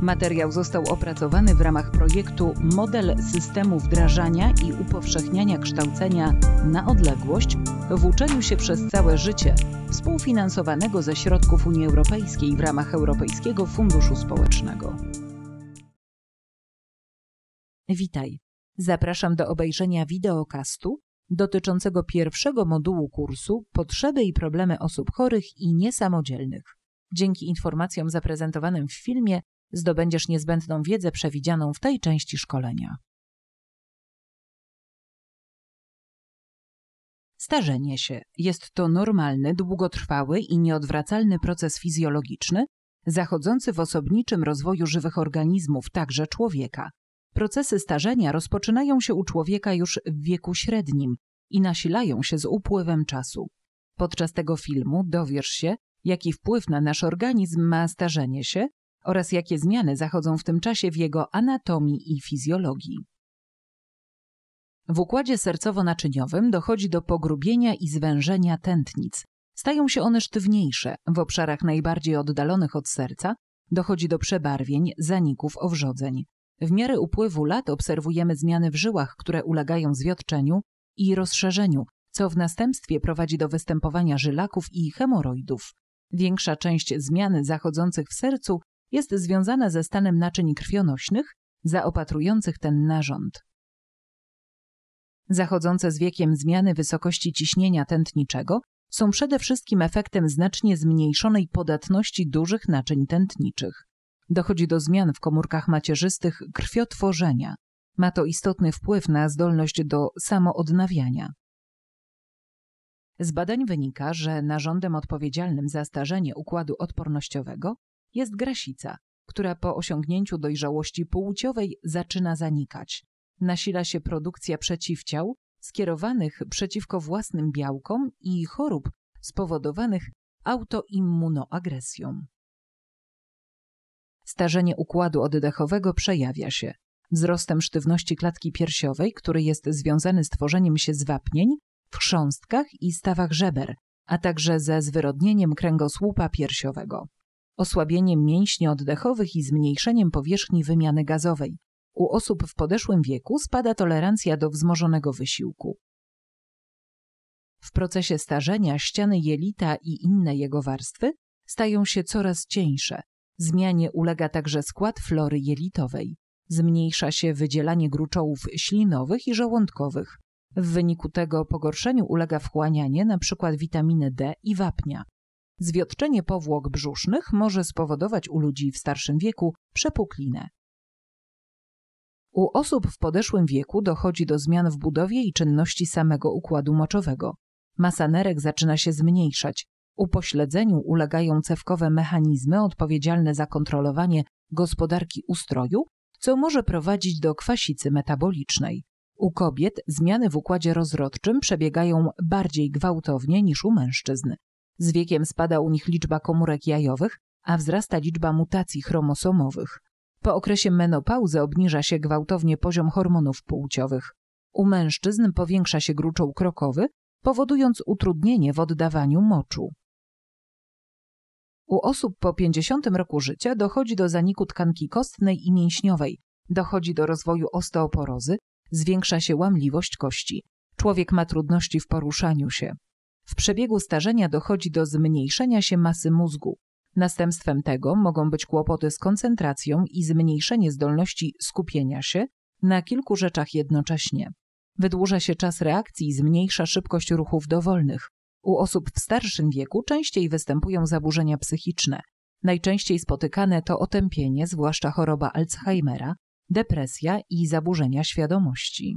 Materiał został opracowany w ramach projektu Model systemu wdrażania i upowszechniania kształcenia na odległość w uczeniu się przez całe życie, współfinansowanego ze środków Unii Europejskiej w ramach Europejskiego Funduszu Społecznego. Witaj. Zapraszam do obejrzenia wideokastu dotyczącego pierwszego modułu kursu Potrzeby i problemy osób chorych i niesamodzielnych. Dzięki informacjom zaprezentowanym w filmie zdobędziesz niezbędną wiedzę przewidzianą w tej części szkolenia. Starzenie się jest to normalny, długotrwały i nieodwracalny proces fizjologiczny, zachodzący w osobniczym rozwoju żywych organizmów, także człowieka. Procesy starzenia rozpoczynają się u człowieka już w wieku średnim i nasilają się z upływem czasu. Podczas tego filmu dowiesz się, jaki wpływ na nasz organizm ma starzenie się oraz jakie zmiany zachodzą w tym czasie w jego anatomii i fizjologii. W układzie sercowo-naczyniowym dochodzi do pogrubienia i zwężenia tętnic. Stają się one sztywniejsze, w obszarach najbardziej oddalonych od serca dochodzi do przebarwień, zaników owrzodzeń. W miarę upływu lat obserwujemy zmiany w żyłach, które ulegają zwiotczeniu i rozszerzeniu, co w następstwie prowadzi do występowania żylaków i hemoroidów. Większa część zmian zachodzących w sercu jest związana ze stanem naczyń krwionośnych zaopatrujących ten narząd. Zachodzące z wiekiem zmiany wysokości ciśnienia tętniczego są przede wszystkim efektem znacznie zmniejszonej podatności dużych naczyń tętniczych. Dochodzi do zmian w komórkach macierzystych krwiotworzenia. Ma to istotny wpływ na zdolność do samoodnawiania. Z badań wynika, że narządem odpowiedzialnym za starzenie układu odpornościowego jest grasica, która po osiągnięciu dojrzałości płciowej zaczyna zanikać. Nasila się produkcja przeciwciał skierowanych przeciwko własnym białkom i chorób spowodowanych autoimmunoagresją. Starzenie układu oddechowego przejawia się wzrostem sztywności klatki piersiowej, który jest związany z tworzeniem się zwapnień w chrząstkach i stawach żeber, a także ze zwyrodnieniem kręgosłupa piersiowego osłabieniem mięśni oddechowych i zmniejszeniem powierzchni wymiany gazowej. U osób w podeszłym wieku spada tolerancja do wzmożonego wysiłku. W procesie starzenia ściany jelita i inne jego warstwy stają się coraz cieńsze. Zmianie ulega także skład flory jelitowej. Zmniejsza się wydzielanie gruczołów ślinowych i żołądkowych. W wyniku tego pogorszeniu ulega wchłanianie np. witaminy D i wapnia. Zwiotczenie powłok brzusznych może spowodować u ludzi w starszym wieku przepuklinę. U osób w podeszłym wieku dochodzi do zmian w budowie i czynności samego układu moczowego. Masa nerek zaczyna się zmniejszać. Upośledzeniu ulegają cewkowe mechanizmy odpowiedzialne za kontrolowanie gospodarki ustroju, co może prowadzić do kwasicy metabolicznej. U kobiet zmiany w układzie rozrodczym przebiegają bardziej gwałtownie niż u mężczyzn. Z wiekiem spada u nich liczba komórek jajowych, a wzrasta liczba mutacji chromosomowych. Po okresie menopauzy obniża się gwałtownie poziom hormonów płciowych. U mężczyzn powiększa się gruczoł krokowy, powodując utrudnienie w oddawaniu moczu. U osób po 50 roku życia dochodzi do zaniku tkanki kostnej i mięśniowej, dochodzi do rozwoju osteoporozy, zwiększa się łamliwość kości. Człowiek ma trudności w poruszaniu się. W przebiegu starzenia dochodzi do zmniejszenia się masy mózgu. Następstwem tego mogą być kłopoty z koncentracją i zmniejszenie zdolności skupienia się na kilku rzeczach jednocześnie. Wydłuża się czas reakcji i zmniejsza szybkość ruchów dowolnych. U osób w starszym wieku częściej występują zaburzenia psychiczne. Najczęściej spotykane to otępienie, zwłaszcza choroba Alzheimera, depresja i zaburzenia świadomości.